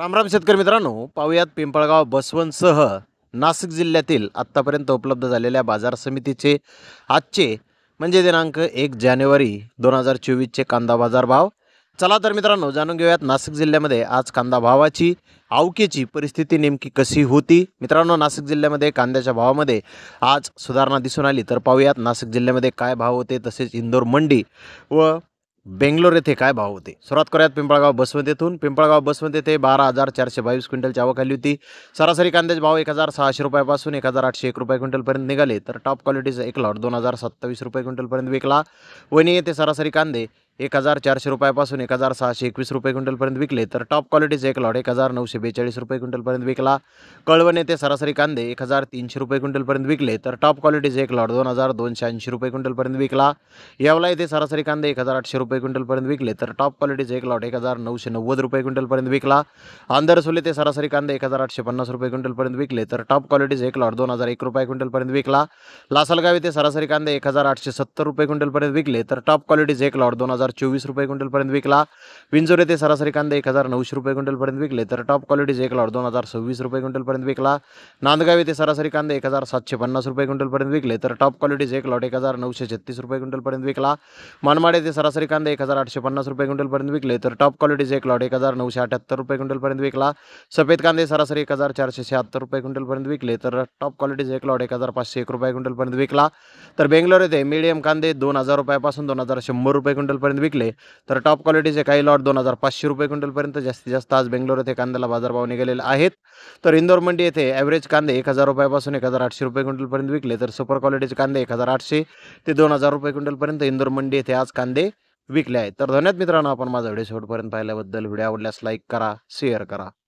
रामराम शेतकरी मित्रांनो पाहुयात पिंपळगाव बसवंतसह नाशिक जिल्ह्यातील आत्तापर्यंत उपलब्ध झालेल्या बाजार समितीचे आजचे म्हणजे दिनांक एक जानेवारी दोन हजार चोवीसचे कांदा बाजार भाव चला तर मित्रांनो जाणून घेऊयात नाशिक जिल्ह्यामध्ये आज कांदा भावाची आवकेची परिस्थिती नेमकी कशी होती मित्रांनो नाशिक जिल्ह्यामध्ये कांद्याच्या भावामध्ये आज सुधारणा दिसून आली तर पाहूयात नाशिक जिल्ह्यामध्ये काय भाव होते तसेच इंदोर मंडी व बेंगलोर येथे काय भाव होते सुरुवात करूयात पिंपळगाव बसमध्ये येथून पिंपळगाव बसमध्ये ते बारा हजार चारशे बावीस क्विंटलची आवक आली होती सरासरी कांद्याचे भाव एक हजार सहाशे रुपयापासून एक हजार आठशे एक रुपये क्विंटलपर्यंत निघाले तर टॉप क्वालिटीचा एक लॉट दोन हजार सत्तावीस रुपये क्विंटलपर्यंत विकला वणी येथे सरासरी कांदे एक हजार चारशे रुपयापासून एक हजार सहाशे एकवीस रुपये क्विंटलपर्यंत विकले तर टॉप क्वालिटीचे एक लॉट एक हजार नऊशे बेचाळीस रुपये क्विंटलपर्यंत विकला कळवण येथे सरासरी कांदे एक हजार तीनशे रुपये क्विंटलपर्यंत विकले तर टॉप क्वालिटीचे एक लॉट दोन हजार दोनशे ऐंशी रुपये क्विंटलपर्यंत विकला यावला येथे सरासरी कांदे एक हजार आठशे रुपये क्विंटलपर्यंत विकले तर टॉप क्वालिटीचे एक लॉट एक हजार नऊशे नव्वद रुपये क्विंटलपर्यंत विकला आंधरसोले ते सरासरी कांदे एक हजार आठशे पन्नास रुपये क्विंटलपर्यंत विकले तर टॉप क्वालिटीचे एक लॉट दोन हजार एक रुपये क्विंटलपर्यंत विकला लासलगाव येथे सरासरी कांदे एक हजार आठशे सत्तर रुपये क्विंटलपर्यंत विकले तर टॉप क्वालिटीचे एक लॉट दोन हजार हजार चोवीस रुपये क्विंटलपर्यंत विकला विंजोर येथे सरासरी कांदे एक हजार नऊशे रुपये क्विंटलपर्यंत विकले तर टॉप क्वालिटीज एक लॉट दोन हजार सव्वीस रुपये क्विंटलपर्यंत विकला नांदगाव येथे सरासरी कांदे एक हजार सातशे पन्नास रुपये क्विंटलपर्यंत विकले तर टॉप क्वालिटीज एक लॉट एक हजार नऊशे छत्तीस रुपये क्विंटलपर्यंत विकला मनमाड येथे सरासरी कांदे एक हजार आठशे पन्नास रुपये क्विंटलपर्यंत विकले तर टॉप क्वालिटीज एक लॉट एक हजार नऊशे अठ्याहत्तर रुपये क्विंटलपर्यंत विकला सफेद कांदे सरासरी एक हजार चारशे शहात्तर रुपये क्विंटलपर्यंत विकले तर टॉप क्वालिटीज एक लॉट एक हजार पाचशे एक रुपये क्विंटलपर्यंत विकला तर बेंगलोर येथे मीडियम कांदे दोन हजार रुपयापासून दोन हजार शंभर रुपये क्विंटलपर्यंत विकले तर टॉप क्वालिटीचे काही लॉट दोन हजार पाचशे रुपये क्विंटलपर्यंत जास्तीत जास्त आज बेंगलोर येथे कांद्याला बाजारभाव निघालेले आहेत तर इंदोर मंडी येथे ॲव्हरेज कांदे एक हजार रुपयापासून एक हजार आठशे रुपये क्विंटलपर्यंत विकले तर सुपर क्वालिटीचे कांदे एक हजार आठशे ते दोन हजार रुपये क्विंटलपर्यंत इंदोर मंडी येथे आज कांदे विकले आहेत तर धन्यवाद मित्रांनो आपण माझा व्हिडिओ शेवटपर्यंत पाहिल्याबद्दल व्हिडिओ आवडल्यास लाईक करा शेअर करा